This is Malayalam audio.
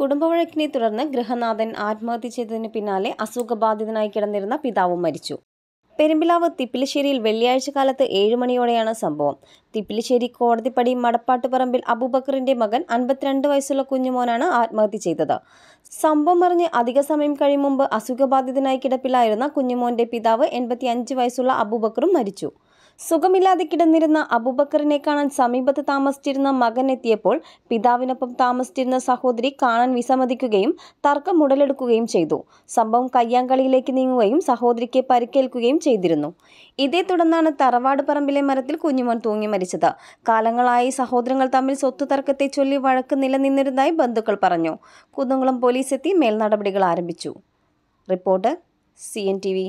കുടുംബവഴക്കിനെ തുടർന്ന് ഗൃഹനാഥൻ ആത്മഹത്യ ചെയ്തതിന് പിന്നാലെ അസുഖബാധിതനായി കിടന്നിരുന്ന പിതാവും മരിച്ചു പെരുമ്പിലാവ് തിപ്പിലിശ്ശേരിയിൽ വെള്ളിയാഴ്ച കാലത്ത് ഏഴുമണിയോടെയാണ് സംഭവം തിപ്പിലശ്ശേരി കോടതിപ്പടി മടപ്പാട്ടുപറമ്പിൽ അബൂബക്കറിന്റെ മകൻ അൻപത്തിരണ്ട് വയസ്സുള്ള കുഞ്ഞുമോനാണ് ആത്മഹത്യ ചെയ്തത് സംഭവം അറിഞ്ഞ് അധിക സമയം കഴിയും മുമ്പ് അസുഖബാധിതനായി കിടപ്പിലായിരുന്ന കുഞ്ഞുമോന്റെ പിതാവ് എൺപത്തിയഞ്ച് വയസ്സുള്ള അബൂബക്കറും മരിച്ചു സുഖമില്ലാതെ കിടന്നിരുന്ന അബൂബക്കറിനെ കാണാൻ സമീപത്ത് താമസിച്ചിരുന്ന മകൻ എത്തിയപ്പോൾ പിതാവിനൊപ്പം താമസിച്ചിരുന്ന സഹോദരി കാണാൻ വിസമ്മതിക്കുകയും തർക്കം ഉടലെടുക്കുകയും ചെയ്തു സംഭവം കയ്യാങ്കളിയിലേക്ക് നീങ്ങുകയും സഹോദരിക്ക് പരിക്കേൽക്കുകയും ചെയ്തിരുന്നു ഇതേ തുടർന്നാണ് തറവാട് പറമ്പിലെ മരത്തിൽ കുഞ്ഞുമോൻ തൂങ്ങി മരിച്ചത് കാലങ്ങളായി സഹോദരങ്ങൾ തമ്മിൽ സ്വത്ത് തർക്കത്തെ ചൊല്ലി വഴക്ക് നിലനിന്നിരുന്നതായി ബന്ധുക്കൾ പറഞ്ഞു കുന്നംകുളം പോലീസ് എത്തി മേൽനടപടികൾ ആരംഭിച്ചു reporter C N T V